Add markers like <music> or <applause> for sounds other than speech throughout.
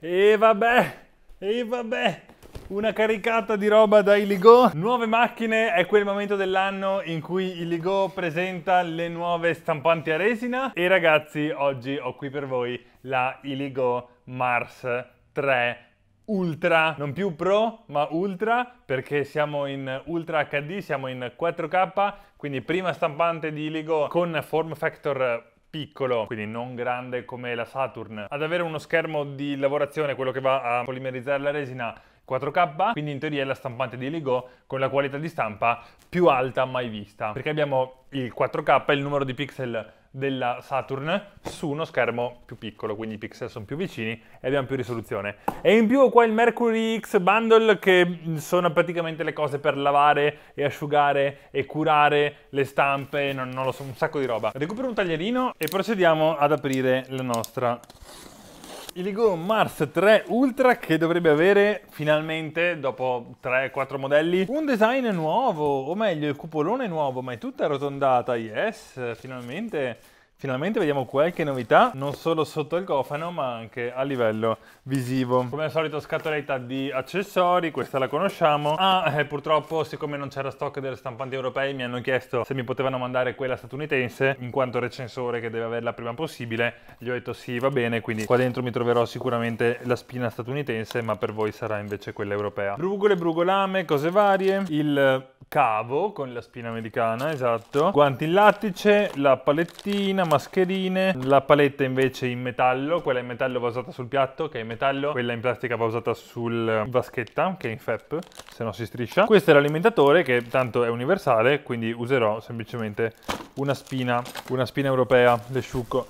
E vabbè, e vabbè, una caricata di roba da Iligo. Nuove macchine, è quel momento dell'anno in cui Iligo presenta le nuove stampanti a resina. E ragazzi, oggi ho qui per voi la Iligo Mars 3 Ultra, non più Pro, ma Ultra, perché siamo in Ultra HD, siamo in 4K, quindi prima stampante di Iligo con form factor piccolo, quindi non grande come la Saturn, ad avere uno schermo di lavorazione, quello che va a polimerizzare la resina 4K, quindi in teoria è la stampante di Lego con la qualità di stampa più alta mai vista, perché abbiamo il 4K, il numero di pixel della Saturn su uno schermo più piccolo, quindi i pixel sono più vicini e abbiamo più risoluzione. E in più ho qua il Mercury X Bundle che sono praticamente le cose per lavare e asciugare e curare le stampe, non, non lo so, un sacco di roba. Recupero un taglierino e procediamo ad aprire la nostra il Lego Mars 3 Ultra che dovrebbe avere finalmente, dopo 3-4 modelli, un design nuovo, o meglio il cupolone nuovo, ma è tutta arrotondata, yes, finalmente Finalmente vediamo qualche novità, non solo sotto il cofano ma anche a livello visivo. Come al solito scatoletta di accessori, questa la conosciamo. Ah, eh, purtroppo siccome non c'era stock delle stampanti europee mi hanno chiesto se mi potevano mandare quella statunitense, in quanto recensore che deve averla prima possibile, gli ho detto sì va bene, quindi qua dentro mi troverò sicuramente la spina statunitense ma per voi sarà invece quella europea. Brugole, brugolame, cose varie, il cavo con la spina americana, esatto, guanti in lattice, la palettina, mascherine, la paletta invece in metallo, quella in metallo va usata sul piatto che è in metallo, quella in plastica va usata sul vaschetta che è in FEP, se no si striscia. Questo è l'alimentatore che tanto è universale, quindi userò semplicemente una spina, una spina europea, sciucco.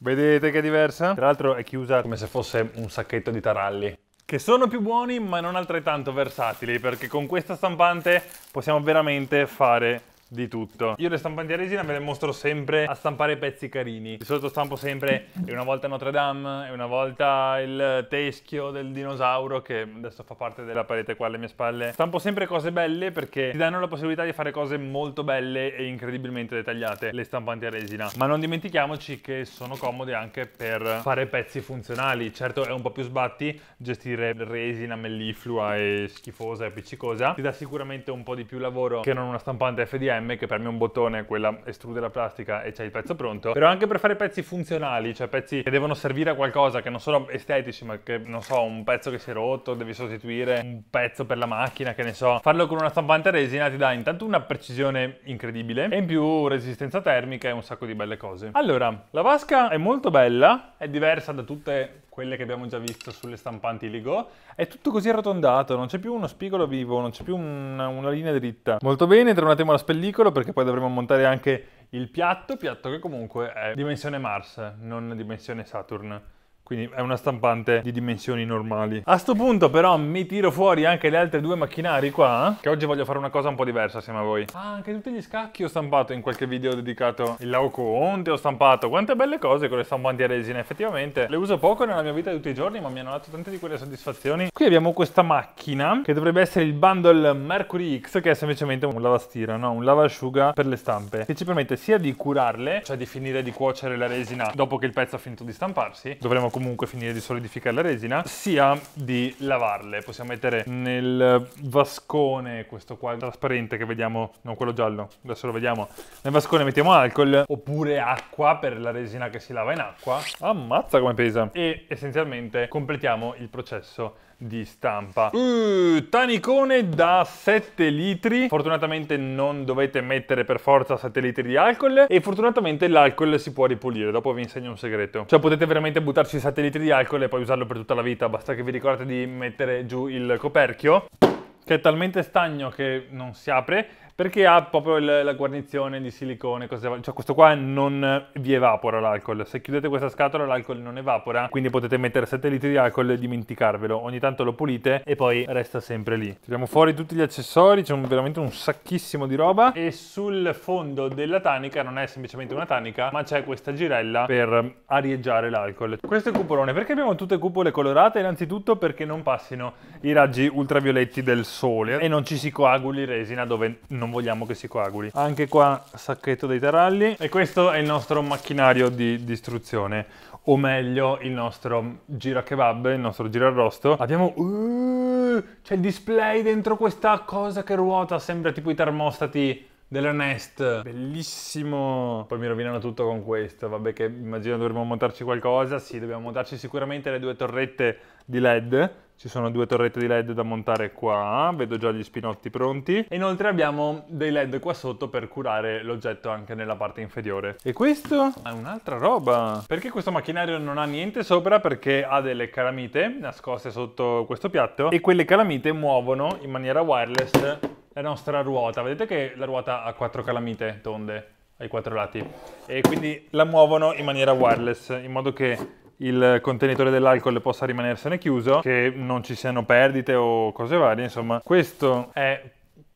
Vedete che è diversa? Tra l'altro è chiusa come se fosse un sacchetto di taralli che sono più buoni ma non altrettanto versatili perché con questa stampante possiamo veramente fare di tutto. Io le stampanti a resina me le mostro sempre a stampare pezzi carini. Di solito stampo sempre una volta Notre Dame, e una volta il teschio del dinosauro che adesso fa parte della parete qua alle mie spalle. Stampo sempre cose belle perché ti danno la possibilità di fare cose molto belle e incredibilmente dettagliate le stampanti a resina. Ma non dimentichiamoci che sono comode anche per fare pezzi funzionali. Certo è un po' più sbatti gestire resina melliflua e schifosa e appiccicosa. Ti dà sicuramente un po' di più lavoro che non una stampante FDM PM che premi un bottone, quella estrude la plastica e c'è il pezzo pronto, però anche per fare pezzi funzionali, cioè pezzi che devono servire a qualcosa, che non sono estetici, ma che non so, un pezzo che si è rotto, devi sostituire un pezzo per la macchina, che ne so, farlo con una stampante resina ti dà intanto una precisione incredibile e in più resistenza termica e un sacco di belle cose. Allora, la vasca è molto bella, è diversa da tutte quelle che abbiamo già visto sulle stampanti Ligo. È tutto così arrotondato, non c'è più uno spigolo vivo, non c'è più una, una, linea dritta. Molto bene, tra un attimo la spellicola perché poi dovremo montare anche il piatto, piatto che comunque è dimensione Mars, non dimensione Saturn. Quindi è una stampante di dimensioni normali. A sto punto però mi tiro fuori anche le altre due macchinari qua, eh? che oggi voglio fare una cosa un po' diversa assieme a voi. Ah, anche tutti gli scacchi ho stampato in qualche video dedicato il Laoconte, ho stampato quante belle cose con le stampanti a resina. Effettivamente le uso poco nella mia vita di tutti i giorni, ma mi hanno dato tante di quelle soddisfazioni. Qui abbiamo questa macchina, che dovrebbe essere il bundle Mercury X, che è semplicemente un lavastira, no? Un lavasciuga per le stampe, che ci permette sia di curarle, cioè di finire di cuocere la resina dopo che il pezzo ha finito di stamparsi, dovremo curarle comunque finire di solidificare la resina, sia di lavarle. Possiamo mettere nel vascone, questo qua trasparente che vediamo, non quello giallo, adesso lo vediamo. Nel vascone mettiamo alcol oppure acqua per la resina che si lava in acqua. Ammazza come pesa! E essenzialmente completiamo il processo di stampa. Uh, tanicone da 7 litri. Fortunatamente non dovete mettere per forza 7 litri di alcol e fortunatamente l'alcol si può ripulire. Dopo vi insegno un segreto. Cioè potete veramente buttarci 7 litri di alcol e poi usarlo per tutta la vita. Basta che vi ricordate di mettere giù il coperchio che è talmente stagno che non si apre perché ha proprio il, la guarnizione di silicone, cose, cioè questo qua non vi evapora l'alcol, se chiudete questa scatola l'alcol non evapora, quindi potete mettere 7 litri di alcol e dimenticarvelo, ogni tanto lo pulite e poi resta sempre lì. Tiriamo fuori tutti gli accessori, c'è veramente un sacchissimo di roba e sul fondo della tanica non è semplicemente una tanica, ma c'è questa girella per arieggiare l'alcol. Questo è il cupolone, perché abbiamo tutte cupole colorate? Innanzitutto perché non passino i raggi ultravioletti del sole e non ci si coaguli resina dove non non vogliamo che si coaguli. Anche qua sacchetto dei taralli e questo è il nostro macchinario di distruzione o meglio il nostro gira kebab, il nostro gira arrosto. Abbiamo... Uh, c'è il display dentro questa cosa che ruota, sembra tipo i termostati della Nest. Bellissimo. Poi mi rovinano tutto con questo. Vabbè che immagino dovremmo montarci qualcosa. Sì, dobbiamo montarci sicuramente le due torrette di LED ci sono due torrette di LED da montare qua, vedo già gli spinotti pronti. E inoltre abbiamo dei LED qua sotto per curare l'oggetto anche nella parte inferiore. E questo è un'altra roba. Perché questo macchinario non ha niente sopra? Perché ha delle calamite nascoste sotto questo piatto e quelle calamite muovono in maniera wireless la nostra ruota. Vedete che la ruota ha quattro calamite tonde ai quattro lati e quindi la muovono in maniera wireless in modo che il contenitore dell'alcol possa rimanersene chiuso, che non ci siano perdite o cose varie, insomma questo è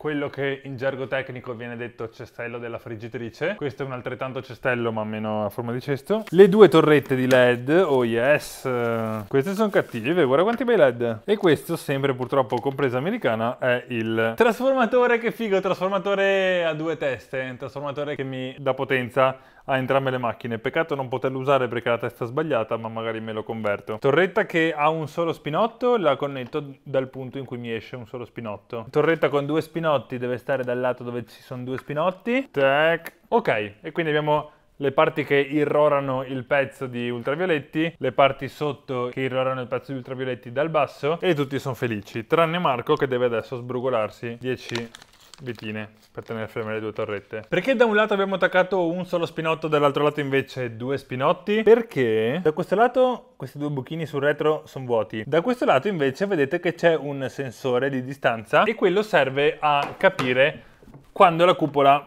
quello che in gergo tecnico viene detto cestello della friggitrice. Questo è un altrettanto cestello, ma meno a forma di cesto. Le due torrette di LED, oh yes! Eh, queste sono cattive, guarda quanti bei LED. E questo, sempre purtroppo compresa americana, è il trasformatore. Che figo, trasformatore a due teste. Un trasformatore che mi dà potenza a entrambe le macchine. Peccato non poterlo usare perché la testa è sbagliata, ma magari me lo converto. Torretta che ha un solo spinotto, la connetto dal punto in cui mi esce un solo spinotto. Torretta con due spinotti Spinotti deve stare dal lato dove ci sono due Spinotti. Tac. Ok, e quindi abbiamo le parti che irrorano il pezzo di ultravioletti, le parti sotto che irrorano il pezzo di ultravioletti dal basso e tutti sono felici, tranne Marco che deve adesso sbrugolarsi 10 vitine per tenere ferme le due torrette. Perché da un lato abbiamo attaccato un solo spinotto, dall'altro lato invece due spinotti? Perché da questo lato questi due buchini sul retro sono vuoti. Da questo lato invece vedete che c'è un sensore di distanza e quello serve a capire quando la cupola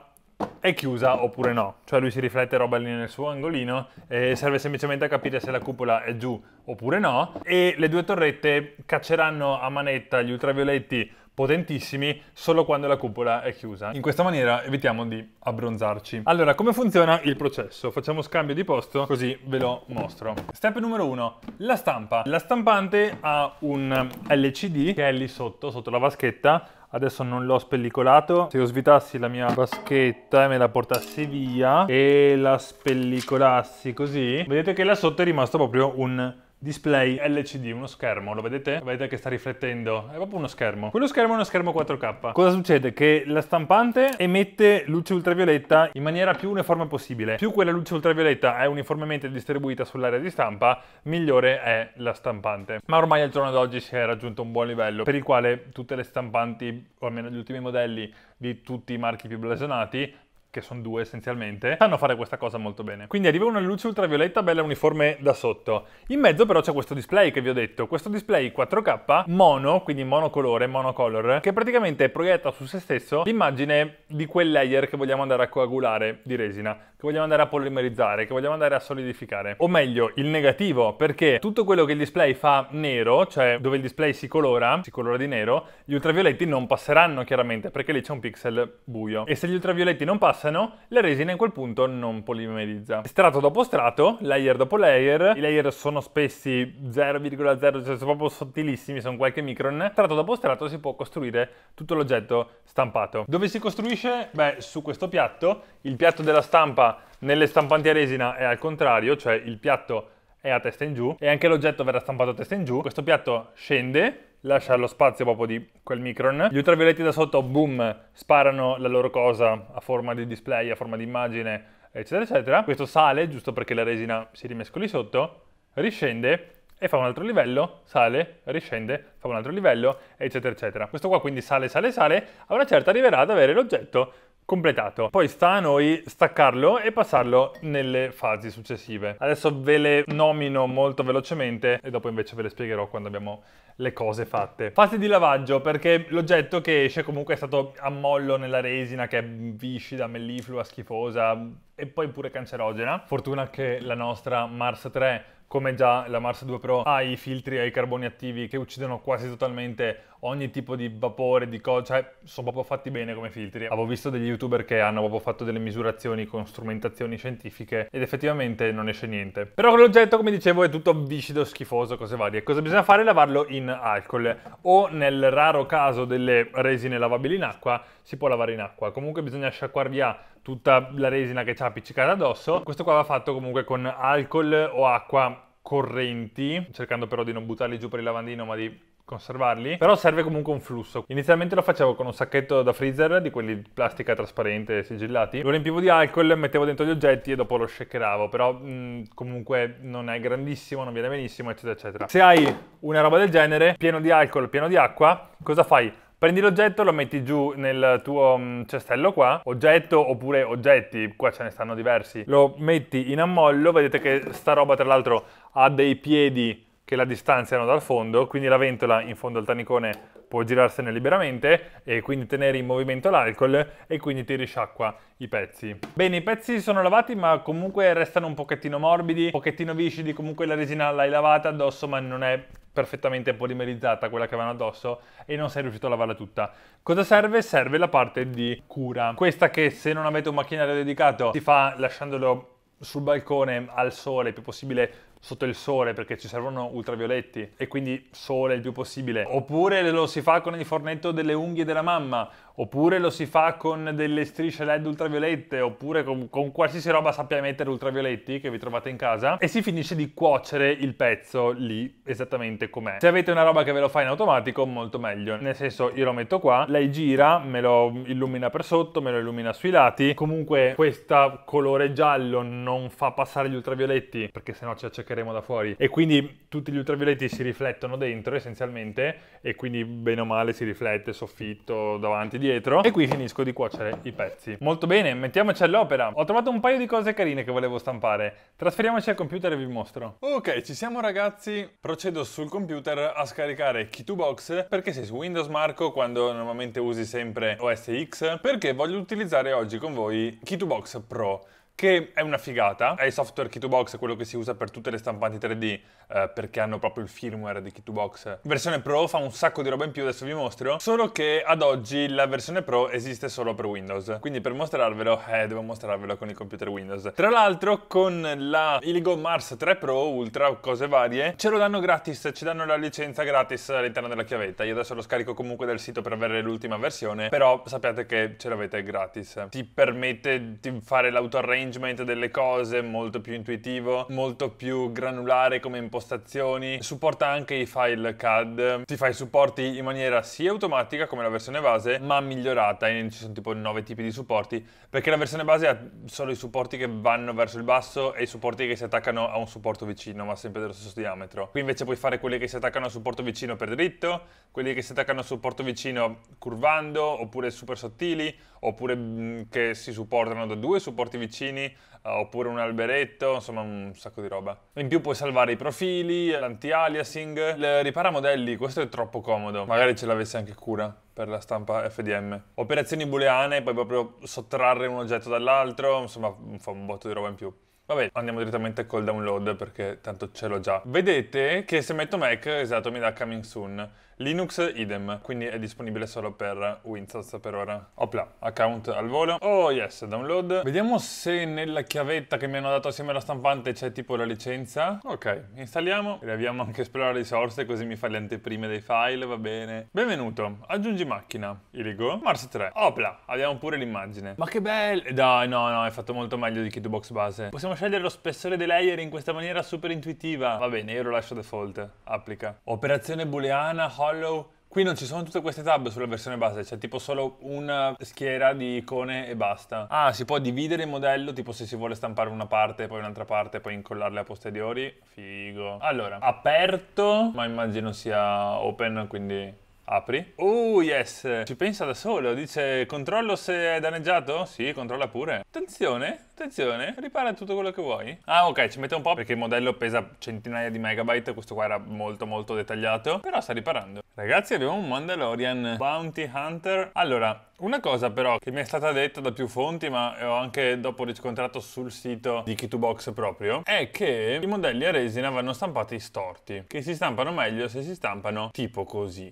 è chiusa oppure no, cioè lui si riflette roba lì nel suo angolino e serve semplicemente a capire se la cupola è giù oppure no e le due torrette cacceranno a manetta gli ultravioletti potentissimi solo quando la cupola è chiusa. In questa maniera evitiamo di abbronzarci. Allora, come funziona il processo? Facciamo scambio di posto così ve lo mostro. Step numero uno, la stampa. La stampante ha un LCD che è lì sotto, sotto la vaschetta, adesso non l'ho spellicolato se io svitassi la mia vaschetta e me la portassi via e la spellicolassi così vedete che là sotto è rimasto proprio un display LCD, uno schermo, lo vedete? Vedete che sta riflettendo, è proprio uno schermo. Quello schermo è uno schermo 4K. Cosa succede? Che la stampante emette luce ultravioletta in maniera più uniforme possibile. Più quella luce ultravioletta è uniformemente distribuita sull'area di stampa, migliore è la stampante. Ma ormai al giorno d'oggi si è raggiunto un buon livello per il quale tutte le stampanti, o almeno gli ultimi modelli di tutti i marchi più blasonati, che sono due essenzialmente, sanno fare questa cosa molto bene. Quindi arriva una luce ultravioletta bella uniforme da sotto. In mezzo però c'è questo display che vi ho detto, questo display 4K mono, quindi monocolore, monocolor, che praticamente proietta su se stesso l'immagine di quel layer che vogliamo andare a coagulare di resina vogliamo andare a polimerizzare, che vogliamo andare a solidificare. O meglio, il negativo, perché tutto quello che il display fa nero, cioè dove il display si colora, si colora di nero, gli ultravioletti non passeranno chiaramente, perché lì c'è un pixel buio. E se gli ultravioletti non passano, la resina in quel punto non polimerizza. Strato dopo strato, layer dopo layer, i layer sono spessi 0,0, cioè sono proprio sottilissimi, sono qualche micron. Strato dopo strato si può costruire tutto l'oggetto stampato. Dove si costruisce? Beh, su questo piatto. Il piatto della stampa nelle stampanti a resina è al contrario, cioè il piatto è a testa in giù e anche l'oggetto verrà stampato a testa in giù. Questo piatto scende, lascia lo spazio proprio di quel micron. Gli ultravioletti da sotto, boom, sparano la loro cosa a forma di display, a forma di immagine, eccetera, eccetera. Questo sale, giusto perché la resina si rimescoli sotto, riscende e fa un altro livello, sale, riscende, fa un altro livello, eccetera, eccetera. Questo qua quindi sale, sale, sale, a una certa arriverà ad avere l'oggetto completato. Poi sta a noi staccarlo e passarlo nelle fasi successive. Adesso ve le nomino molto velocemente e dopo invece ve le spiegherò quando abbiamo le cose fatte. Fase di lavaggio perché l'oggetto che esce comunque è stato a mollo nella resina che è viscida, melliflua, schifosa e poi pure cancerogena. Fortuna che la nostra Mars 3 come già la Mars 2 Pro ha i filtri e i carboni attivi che uccidono quasi totalmente ogni tipo di vapore, di cose, cioè sono proprio fatti bene come filtri. Avevo visto degli youtuber che hanno proprio fatto delle misurazioni con strumentazioni scientifiche ed effettivamente non esce niente. Però l'oggetto, come dicevo, è tutto viscido, schifoso, cose varie. Cosa bisogna fare? Lavarlo in alcol o nel raro caso delle resine lavabili in acqua, si può lavare in acqua. Comunque bisogna sciacquar via tutta la resina che ci ha appiccicata addosso. Questo qua va fatto comunque con alcol o acqua correnti, cercando però di non buttarli giù per il lavandino, ma di conservarli, però serve comunque un flusso. Inizialmente lo facevo con un sacchetto da freezer, di quelli di plastica trasparente sigillati, lo riempivo di alcol, mettevo dentro gli oggetti e dopo lo shakeravo, però mh, mm, comunque non è grandissimo, non viene benissimo, eccetera, eccetera. Se hai una roba del genere, pieno di alcol, pieno di acqua, cosa fai? Prendi l'oggetto, lo metti giù nel tuo mm, cestello qua, oggetto oppure oggetti, qua ce ne stanno diversi, lo metti in ammollo, vedete che sta roba tra l'altro ha dei piedi che la distanziano dal fondo, quindi la ventola in fondo al tanicone può girarsene liberamente e quindi tenere in movimento l'alcol e quindi ti risciacqua i pezzi. Bene, i pezzi sono lavati ma comunque restano un pochettino morbidi, un pochettino viscidi, comunque la resina l'hai lavata addosso ma non è perfettamente polimerizzata quella che avevano addosso e non sei riuscito a lavarla tutta. Cosa serve? Serve la parte di cura. Questa che se non avete un macchinario dedicato si fa lasciandolo sul balcone al sole il più possibile sotto il sole perché ci servono ultravioletti e quindi sole il più possibile. Oppure lo si fa con il fornetto delle unghie della mamma, oppure lo si fa con delle strisce LED ultraviolette, oppure con, con qualsiasi roba sappia mettere ultravioletti che vi trovate in casa e si finisce di cuocere il pezzo lì esattamente com'è. Se avete una roba che ve lo fa in automatico molto meglio, nel senso io lo metto qua, lei gira, me lo illumina per sotto, me lo illumina sui lati, comunque questo colore giallo non fa passare gli ultravioletti perché sennò ci accecherà attaccheremo da fuori e quindi tutti gli ultravioletti si riflettono dentro essenzialmente e quindi bene o male si riflette soffitto, davanti, e dietro e qui finisco di cuocere i pezzi. Molto bene, mettiamoci all'opera. Ho trovato un paio di cose carine che volevo stampare. Trasferiamoci al computer e vi mostro. Ok, ci siamo ragazzi. Procedo sul computer a scaricare Key2Box perché sei su Windows Marco quando normalmente usi sempre OS X perché voglio utilizzare oggi con voi Key2Box Pro che è una figata, è il software Key2Box, quello che si usa per tutte le stampanti 3D eh, perché hanno proprio il firmware di key box Versione Pro fa un sacco di roba in più, adesso vi mostro, solo che ad oggi la versione Pro esiste solo per Windows, quindi per mostrarvelo, eh, devo mostrarvelo con il computer Windows. Tra l'altro con la Iligo Mars 3 Pro Ultra, cose varie, ce lo danno gratis, ci danno la licenza gratis all'interno della chiavetta, io adesso lo scarico comunque dal sito per avere l'ultima versione, però sappiate che ce l'avete gratis. Ti permette di fare l'auto arrange management delle cose, molto più intuitivo, molto più granulare come impostazioni, supporta anche i file CAD, ti fa i supporti in maniera sia automatica come la versione base, ma migliorata, e ci sono tipo nove tipi di supporti, perché la versione base ha solo i supporti che vanno verso il basso e i supporti che si attaccano a un supporto vicino, ma sempre dello stesso diametro. Qui invece puoi fare quelli che si attaccano a supporto vicino per dritto, quelli che si attaccano a supporto vicino curvando, oppure super sottili, oppure mm, che si supportano da due supporti vicini, eh, oppure un alberetto, insomma un sacco di roba. In più puoi salvare i profili, l'anti-aliasing, il riparamodelli, questo è troppo comodo, magari ce l'avessi anche cura per la stampa FDM. Operazioni booleane, puoi proprio sottrarre un oggetto dall'altro, insomma fa un botto di roba in più. Vabbè, andiamo direttamente col download perché tanto ce l'ho già. Vedete che se metto Mac, esatto, mi dà coming soon. Linux idem, quindi è disponibile solo per Windows per ora. Opla, account al volo. Oh yes, download. Vediamo se nella chiavetta che mi hanno dato assieme alla stampante c'è tipo la licenza. Ok, installiamo. Riaviamo anche esplorare le risorse così mi fa le anteprime dei file, va bene. Benvenuto, aggiungi macchina. Iligo, Mars 3. Opla, abbiamo pure l'immagine. Ma che bello! Dai, no, no, è fatto molto meglio di Kitbox base. Possiamo scegliere lo spessore dei layer in questa maniera super intuitiva. Va bene, io lo lascio default. Applica. Operazione booleana, hot Hollow. Qui non ci sono tutte queste tab sulla versione base, c'è tipo solo una schiera di icone e basta. Ah, si può dividere il modello, tipo se si vuole stampare una parte, poi un'altra parte, poi incollarle a posteriori. Figo. Allora, aperto, ma immagino sia open, quindi Apri. Oh yes! Ci pensa da solo, dice controllo se è danneggiato? Sì, controlla pure. Attenzione, attenzione, ripara tutto quello che vuoi. Ah ok, ci mette un po' perché il modello pesa centinaia di megabyte, questo qua era molto molto dettagliato, però sta riparando. Ragazzi abbiamo un Mandalorian Bounty Hunter. Allora, una cosa però che mi è stata detta da più fonti, ma ho anche dopo riscontrato sul sito di Kitubox proprio, è che i modelli a resina vanno stampati storti, che si stampano meglio se si stampano tipo così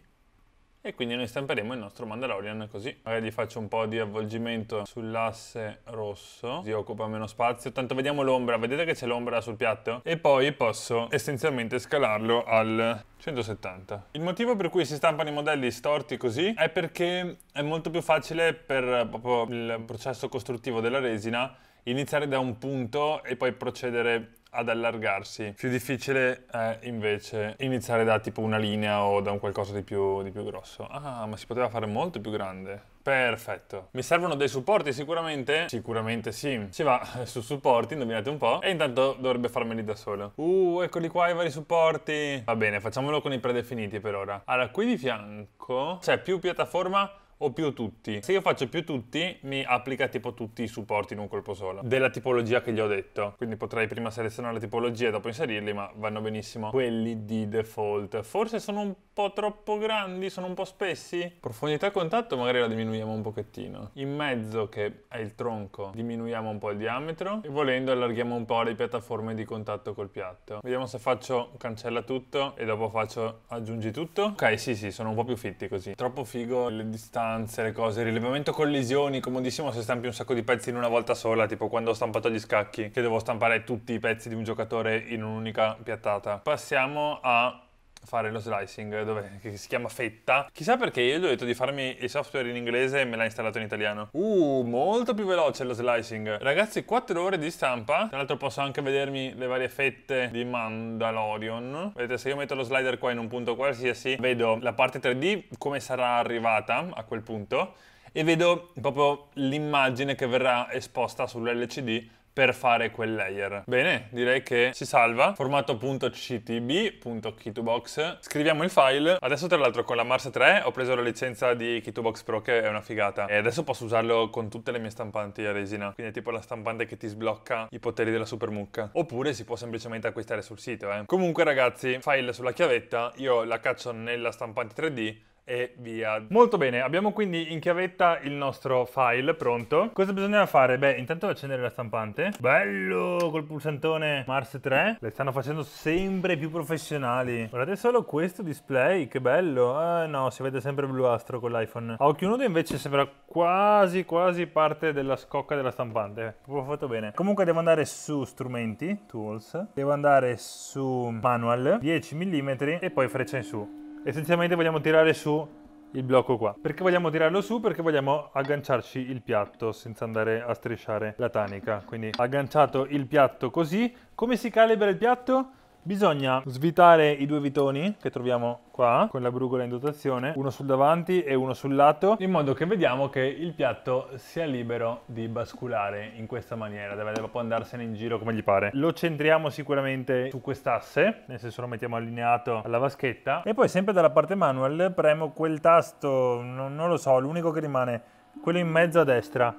e quindi noi stamperemo il nostro Mandalorian così. Magari faccio un po' di avvolgimento sull'asse rosso, così occupa meno spazio. Tanto vediamo l'ombra, vedete che c'è l'ombra sul piatto? E poi posso essenzialmente scalarlo al 170. Il motivo per cui si stampano i modelli storti così è perché è molto più facile per proprio il processo costruttivo della resina iniziare da un punto e poi procedere ad allargarsi. Più difficile è invece iniziare da tipo una linea o da un qualcosa di più, di più grosso. Ah, ma si poteva fare molto più grande. Perfetto. Mi servono dei supporti sicuramente? Sicuramente sì. Si va eh, su supporti, indovinate un po'. E intanto dovrebbe farmeli da solo. Uh, eccoli qua i vari supporti. Va bene, facciamolo con i predefiniti per ora. Allora, qui di fianco c'è più piattaforma o più tutti. Se io faccio più tutti, mi applica tipo tutti i supporti in un colpo solo, della tipologia che gli ho detto. Quindi potrei prima selezionare la tipologia e dopo inserirli, ma vanno benissimo quelli di default. Forse sono un po' troppo grandi, sono un po' spessi? Profondità e contatto magari la diminuiamo un pochettino. In mezzo, che è il tronco, diminuiamo un po' il diametro e volendo allarghiamo un po' le piattaforme di contatto col piatto. Vediamo se faccio cancella tutto e dopo faccio aggiungi tutto. Ok, sì, sì, sono un po' più fitti così. Troppo figo le distanze, le cose, il rilevamento collisioni, comodissimo se stampi un sacco di pezzi in una volta sola, tipo quando ho stampato gli scacchi, che devo stampare tutti i pezzi di un giocatore in un'unica piattata. Passiamo a fare lo slicing, dove, che si chiama fetta. Chissà perché io gli ho detto di farmi il software in inglese e me l'ha installato in italiano. Uh, molto più veloce lo slicing. Ragazzi, 4 ore di stampa. Tra l'altro posso anche vedermi le varie fette di Mandalorian. Vedete, se io metto lo slider qua in un punto qualsiasi, vedo la parte 3D come sarà arrivata a quel punto e vedo proprio l'immagine che verrà esposta sull'LCD per fare quel layer. Bene, direi che si salva, formato.ctb.keytobox, scriviamo il file. Adesso tra l'altro con la Mars 3 ho preso la licenza di Keytobox Pro che è una figata e adesso posso usarlo con tutte le mie stampanti a eh, resina, quindi è tipo la stampante che ti sblocca i poteri della super mucca. Oppure si può semplicemente acquistare sul sito, eh. Comunque ragazzi, file sulla chiavetta, io la caccio nella stampante 3D e via. Molto bene, abbiamo quindi in chiavetta il nostro file pronto. Cosa bisogna fare? Beh, intanto accendere la stampante. Bello col pulsantone Mars 3. Le stanno facendo sempre più professionali. Guardate solo questo display, che bello. Ah, no, si vede sempre bluastro con l'iPhone. A occhio nudo invece sembra quasi quasi parte della scocca della stampante. Proprio fatto bene. Comunque devo andare su strumenti, tools. Devo andare su manual, 10 mm e poi freccia in su essenzialmente vogliamo tirare su il blocco qua. Perché vogliamo tirarlo su? Perché vogliamo agganciarci il piatto senza andare a strisciare la tanica. Quindi agganciato il piatto così. Come si calibra il piatto? Bisogna svitare i due vitoni che troviamo qua con la brugola in dotazione, uno sul davanti e uno sul lato, in modo che vediamo che il piatto sia libero di basculare in questa maniera, deve proprio andarsene in giro come gli pare. Lo centriamo sicuramente su quest'asse, nel senso lo mettiamo allineato alla vaschetta e poi sempre dalla parte manual premo quel tasto, non, non lo so, l'unico che rimane, quello in mezzo a destra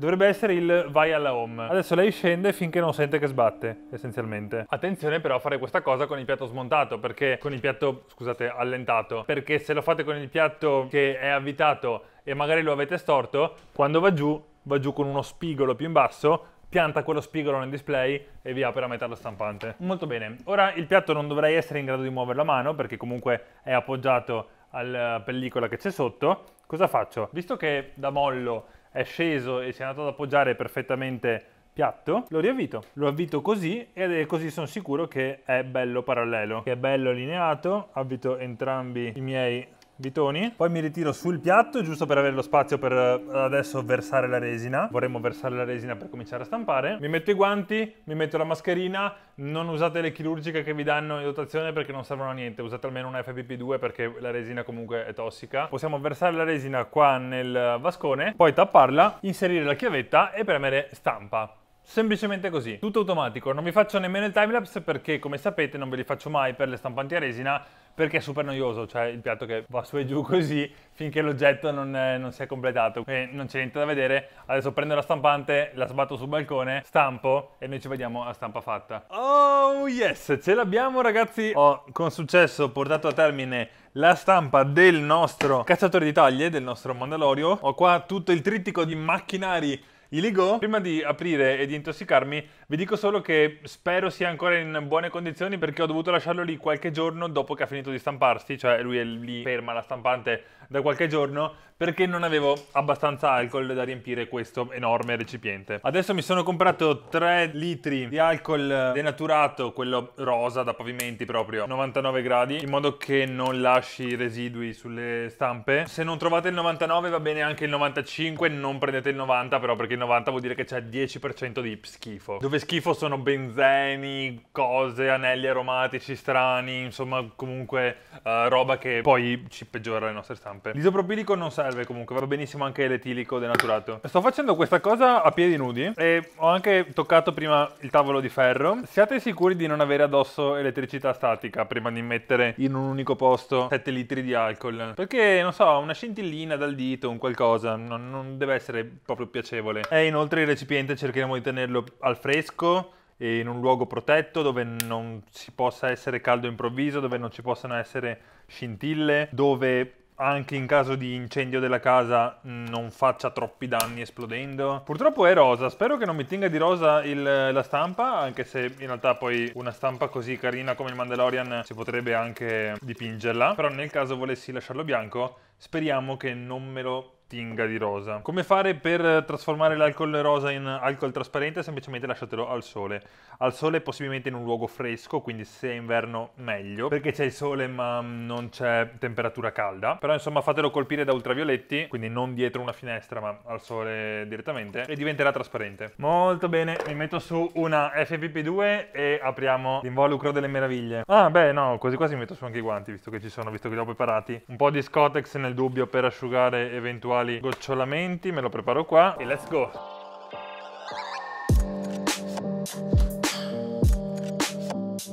Dovrebbe essere il vai alla home. Adesso lei scende finché non sente che sbatte, essenzialmente. Attenzione però a fare questa cosa con il piatto smontato, perché con il piatto, scusate, allentato, perché se lo fate con il piatto che è avvitato e magari lo avete storto, quando va giù, va giù con uno spigolo più in basso, pianta quello spigolo nel display e via per a metà la stampante. Molto bene, ora il piatto non dovrei essere in grado di muovere la mano perché comunque è appoggiato alla eh, pellicola che c'è sotto. Cosa faccio? Visto che da mollo è sceso e si è andato ad appoggiare perfettamente piatto, lo riavvito. Lo avvito così e così sono sicuro che è bello parallelo, che è bello allineato, avvito entrambi i miei Bitoni. Poi mi ritiro sul piatto, giusto per avere lo spazio per eh, adesso versare la resina. Vorremmo versare la resina per cominciare a stampare. Mi metto i guanti, mi metto la mascherina. Non usate le chirurgiche che vi danno in dotazione perché non servono a niente. Usate almeno una FPP2 perché la resina comunque è tossica. Possiamo versare la resina qua nel vascone, poi tapparla, inserire la chiavetta e premere stampa. Semplicemente così, tutto automatico, non vi faccio nemmeno il timelapse perché come sapete non ve li faccio mai per le stampanti a resina perché è super noioso, cioè il piatto che va su e giù così finché l'oggetto non, eh, non si è completato e non c'è niente da vedere, adesso prendo la stampante, la sbatto sul balcone, stampo e noi ci vediamo a stampa fatta. Oh yes, ce l'abbiamo ragazzi, ho con successo portato a termine la stampa del nostro cacciatore di taglie, del nostro Mandalorio, ho qua tutto il trittico di macchinari Iligo, prima di aprire e di intossicarmi, vi dico solo che spero sia ancora in buone condizioni perché ho dovuto lasciarlo lì qualche giorno dopo che ha finito di stamparsi, cioè lui è lì ferma la stampante da qualche giorno perché non avevo abbastanza alcol da riempire questo enorme recipiente. Adesso mi sono comprato 3 litri di alcol denaturato, quello rosa da pavimenti proprio, 99 gradi, in modo che non lasci residui sulle stampe. Se non trovate il 99 va bene anche il 95, non prendete il 90 però perché il 90 vuol dire che c'è 10% di schifo. Dove schifo sono benzeni, cose, anelli aromatici strani, insomma comunque uh, roba che poi ci peggiora le nostre stampe. L'isopropilico non serve serve comunque, va benissimo anche l'etilico denaturato. Sto facendo questa cosa a piedi nudi e ho anche toccato prima il tavolo di ferro. Siate sicuri di non avere addosso elettricità statica prima di mettere in un unico posto 7 litri di alcol, perché non so, una scintillina dal dito, un qualcosa, non, non deve essere proprio piacevole. E inoltre il recipiente cercheremo di tenerlo al fresco E in un luogo protetto dove non ci possa essere caldo improvviso, dove non ci possano essere scintille, dove anche in caso di incendio della casa non faccia troppi danni esplodendo. Purtroppo è rosa, spero che non mi tenga di rosa il, la stampa, anche se in realtà poi una stampa così carina come il Mandalorian si potrebbe anche dipingerla. Però nel caso volessi lasciarlo bianco, speriamo che non me lo tinga di rosa. Come fare per trasformare l'alcol rosa in alcol trasparente? Semplicemente lasciatelo al sole. Al sole possibilmente in un luogo fresco, quindi se è inverno meglio, perché c'è il sole ma non c'è temperatura calda. Però insomma fatelo colpire da ultravioletti, quindi non dietro una finestra ma al sole direttamente e diventerà trasparente. Molto bene, mi metto su una FPP2 e apriamo l'involucro delle meraviglie. Ah beh no, quasi quasi mi metto su anche i guanti visto che ci sono, visto che li ho preparati. Un po' di Scotex nel dubbio per asciugare eventuali eventuali gocciolamenti, me lo preparo qua e let's go!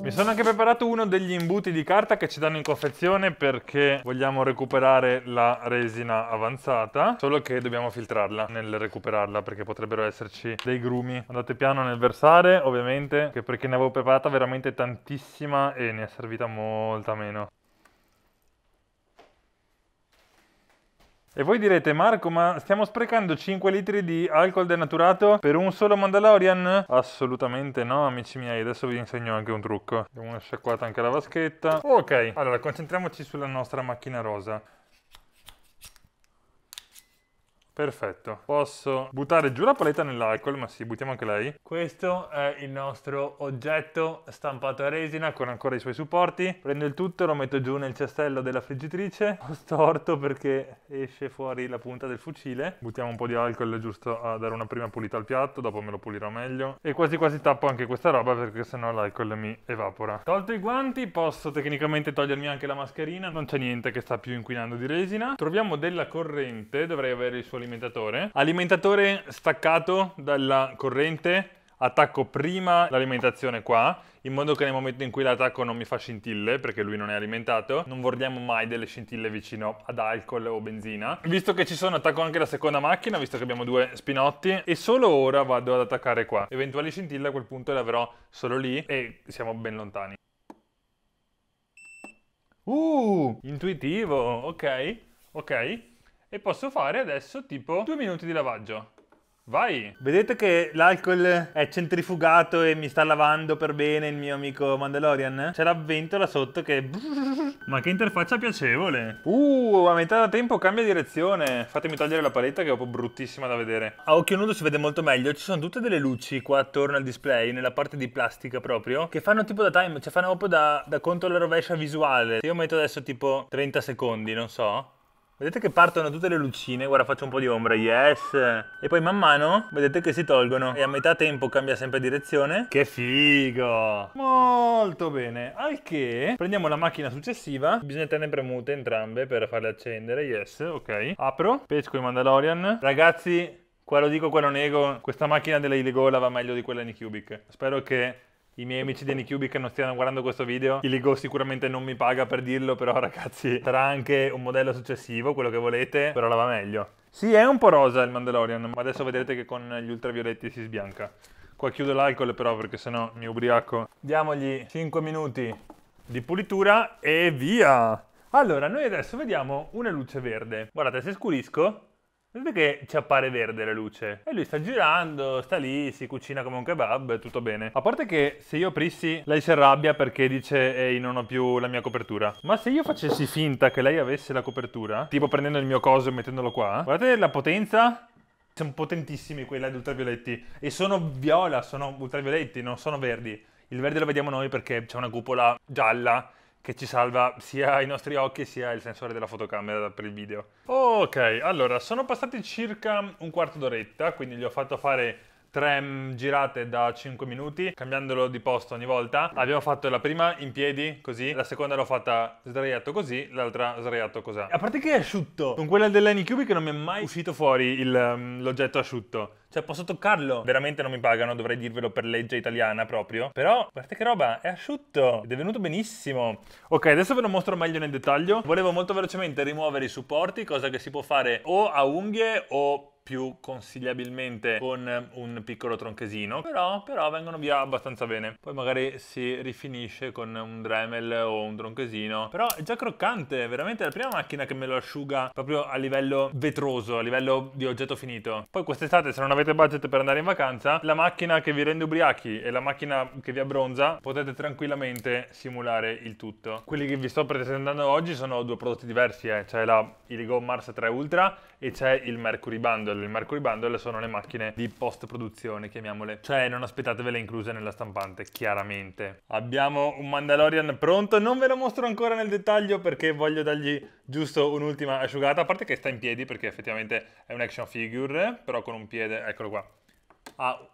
Mi sono anche preparato uno degli imbuti di carta che ci danno in confezione perché vogliamo recuperare la resina avanzata, solo che dobbiamo filtrarla nel recuperarla perché potrebbero esserci dei grumi. Andate piano nel versare ovviamente, perché ne avevo preparata veramente tantissima e ne è servita molta meno. E voi direte, Marco, ma stiamo sprecando 5 litri di alcol denaturato per un solo Mandalorian? Assolutamente no, amici miei. Adesso vi insegno anche un trucco. Diamo una sciacquata anche alla vaschetta. Ok, allora concentriamoci sulla nostra macchina rosa. Perfetto. Posso buttare giù la paletta nell'alcol, ma sì, buttiamo anche lei. Questo è il nostro oggetto stampato a resina con ancora i suoi supporti. Prendo il tutto, lo metto giù nel cestello della friggitrice. Ho storto perché esce fuori la punta del fucile. Buttiamo un po' di alcol giusto a dare una prima pulita al piatto, dopo me lo pulirò meglio. E quasi quasi tappo anche questa roba perché sennò l'alcol mi evapora. Tolto i guanti, posso tecnicamente togliermi anche la mascherina. Non c'è niente che sta più inquinando di resina. Troviamo della corrente, dovrei avere il suo limite alimentatore. Alimentatore staccato dalla corrente, attacco prima l'alimentazione qua in modo che nel momento in cui l'attacco non mi fa scintille perché lui non è alimentato non vogliamo mai delle scintille vicino ad alcol o benzina visto che ci sono attacco anche la seconda macchina visto che abbiamo due spinotti e solo ora vado ad attaccare qua eventuali scintille a quel punto le avrò solo lì e siamo ben lontani uh intuitivo ok ok e posso fare adesso tipo due minuti di lavaggio. Vai! Vedete che l'alcol è centrifugato e mi sta lavando per bene il mio amico Mandalorian? C'è la ventola sotto che... Ma che interfaccia piacevole! Uh, a metà da tempo cambia direzione! Fatemi togliere la paletta che è proprio bruttissima da vedere. A occhio nudo si vede molto meglio, ci sono tutte delle luci qua attorno al display, nella parte di plastica proprio, che fanno tipo da time, cioè fanno proprio da, da conto alla rovescia visuale. Se io metto adesso tipo 30 secondi, non so, Vedete che partono tutte le lucine, guarda faccio un po' di ombra, yes! E poi man mano vedete che si tolgono e a metà tempo cambia sempre direzione. Che figo! Molto bene, al che prendiamo la macchina successiva, bisogna tenere premute entrambe per farle accendere, yes, ok. Apro, pesco i Mandalorian. Ragazzi, qua lo dico, qua lo nego, questa macchina della Ilegola va meglio di quella di Cubic. Spero che i miei amici di Anycube che non stiano guardando questo video, il Ligo sicuramente non mi paga per dirlo, però <laughs> ragazzi sarà anche un modello successivo, quello che volete, però la va meglio. Sì, è un po' rosa il Mandalorian, ma adesso vedrete che con gli ultravioletti si sbianca. Qua chiudo l'alcol però perché sennò mi ubriaco. Diamogli 5 minuti di pulitura e via! Allora, noi adesso vediamo una luce verde. Guardate, se scurisco, Vedete che ci appare verde la luce. E lui sta girando, sta lì, si cucina come un kebab, tutto bene. A parte che se io aprissi, lei si arrabbia perché dice ehi non ho più la mia copertura. Ma se io facessi finta che lei avesse la copertura, tipo prendendo il mio coso e mettendolo qua, guardate la potenza sono potentissimi quelli ultravioletti e sono viola, sono ultravioletti, non sono verdi. Il verde lo vediamo noi perché c'è una cupola gialla che ci salva sia i nostri occhi sia il sensore della fotocamera per il video. Ok, allora sono passati circa un quarto d'oretta, quindi gli ho fatto fare tre girate da 5 minuti, cambiandolo di posto ogni volta. Abbiamo fatto la prima in piedi, così, la seconda l'ho fatta sdraiato così, l'altra sdraiato così. A parte che è asciutto, con quella dell'AnyCube che non mi è mai uscito fuori mm, l'oggetto asciutto. Cioè, posso toccarlo. Veramente non mi pagano, dovrei dirvelo per legge italiana proprio. Però, guardate che roba, è asciutto ed è venuto benissimo. Ok, adesso ve lo mostro meglio nel dettaglio. Volevo molto velocemente rimuovere i supporti, cosa che si può fare o a unghie o più consigliabilmente con un piccolo tronchesino, però, però vengono via abbastanza bene. Poi magari si rifinisce con un Dremel o un tronchesino, però è già croccante, veramente è la prima macchina che me lo asciuga proprio a livello vetroso, a livello di oggetto finito. Poi quest'estate se non avete budget per andare in vacanza, la macchina che vi rende ubriachi e la macchina che vi abbronza, potete tranquillamente simulare il tutto. Quelli che vi sto presentando oggi sono due prodotti diversi, eh. c'è la Iligo Mars 3 Ultra e c'è il Mercury Bundle del Mercury Bundle sono le macchine di post produzione, chiamiamole. Cioè non aspettatevele incluse nella stampante, chiaramente. Abbiamo un Mandalorian pronto, non ve lo mostro ancora nel dettaglio perché voglio dargli giusto un'ultima asciugata, a parte che sta in piedi perché effettivamente è un action figure, però con un piede, eccolo qua. Ha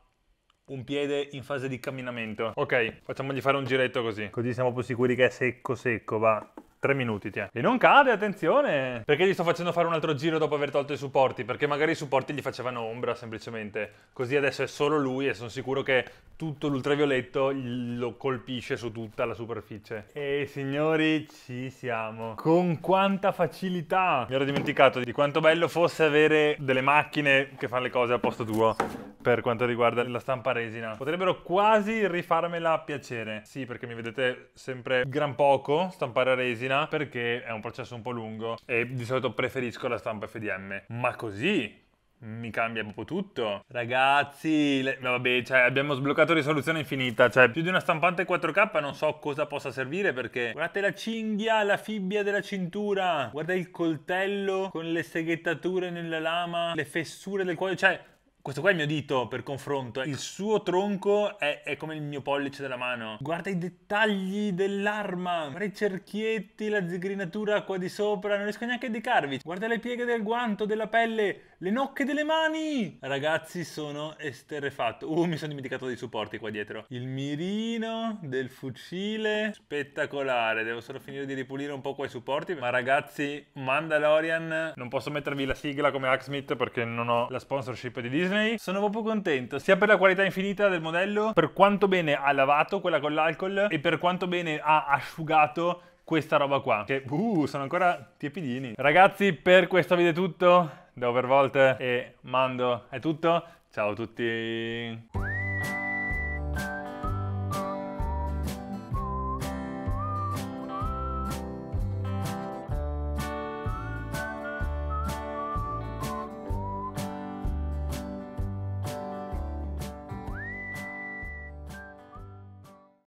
un piede in fase di camminamento. Ok, facciamogli fare un giretto così. Così siamo più sicuri che è secco secco, va. 3 minuti, tiè. E non cade, attenzione! Perché gli sto facendo fare un altro giro dopo aver tolto i supporti? Perché magari i supporti gli facevano ombra, semplicemente. Così adesso è solo lui e sono sicuro che tutto l'ultravioletto lo colpisce su tutta la superficie. E signori, ci siamo. Con quanta facilità! Mi ero dimenticato di quanto bello fosse avere delle macchine che fanno le cose a posto tuo per quanto riguarda la stampa resina. Potrebbero quasi rifarmela a piacere. Sì, perché mi vedete sempre gran poco stampare resina pagina perché è un processo un po' lungo e di solito preferisco la stampa FDM. Ma così mi cambia proprio tutto. Ragazzi, le... vabbè, cioè, abbiamo sbloccato risoluzione infinita, cioè più di una stampante 4K non so cosa possa servire perché guardate la cinghia, la fibbia della cintura, guardate il coltello con le seghettature nella lama, le fessure del cuoio, cioè questo qua è il mio dito per confronto, eh. ecco. il suo tronco è, è come il mio pollice della mano. Guarda i dettagli dell'arma, guarda i cerchietti, la zigrinatura qua di sopra, non riesco neanche a indicarvi. Guarda le pieghe del guanto, della pelle, le nocche delle mani. Ragazzi sono esterrefatto. Uh, mi sono dimenticato dei supporti qua dietro. Il mirino del fucile, spettacolare. Devo solo finire di ripulire un po' qua i supporti. Ma ragazzi, Mandalorian, non posso mettervi la sigla come Hacksmith perché non ho la sponsorship di Disney Disney sono proprio contento, sia per la qualità infinita del modello, per quanto bene ha lavato quella con l'alcol e per quanto bene ha asciugato questa roba qua. Che, uh, sono ancora tiepidini. Ragazzi, per questo video è tutto, da Overvolt e Mando è tutto. Ciao a tutti!